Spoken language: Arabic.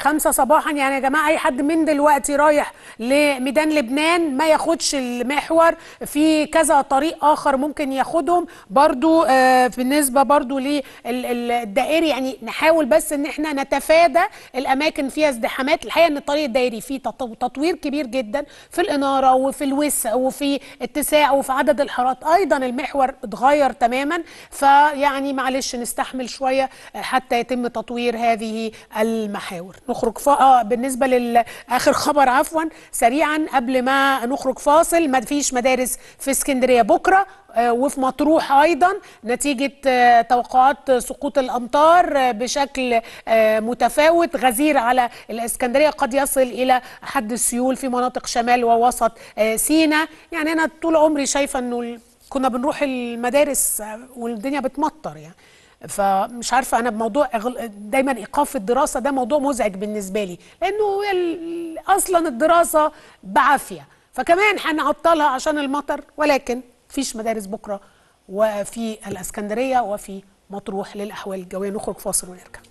خمسة صباحا يعني يا جماعه اي حد من دلوقتي رايح لميدان لبنان ما ياخدش المحور في كذا طريق اخر ممكن ياخدهم برضو آه، بالنسبه برضو للدائري يعني نحاول بس ان احنا نتفادى الاماكن فيها ازدحامات الحقيقه ان الطريق الدائري فيه تطوير كبير جدا في الاناره وفي الوسع وفي اتساع وفي عدد الحارات ايضا المحور اتغير تماما فيعني معلش نستحمل شويه حتى يتم تطوير هذه المحاور نخرج فا... اه بالنسبه لاخر خبر عفوا سريعا قبل ما نخرج فاصل ما فيش مدارس في اسكندريه بكره آه، وفي مطروح ايضا نتيجه آه، توقعات سقوط الامطار آه، بشكل متفاوت غزير على الاسكندريه قد يصل الى حد السيول في مناطق شمال ووسط سينا يعني انا طول عمري شايفه انه كنا بنروح المدارس والدنيا بتمطر يعني فمش عارفه انا بموضوع دايما ايقاف الدراسه ده موضوع مزعج بالنسبه لي لانه اصلا الدراسه بعافيه فكمان هنعطلها عشان المطر ولكن مفيش مدارس بكره وفي الاسكندريه وفي مطروح للاحوال الجويه نخرج فاصل ونرجع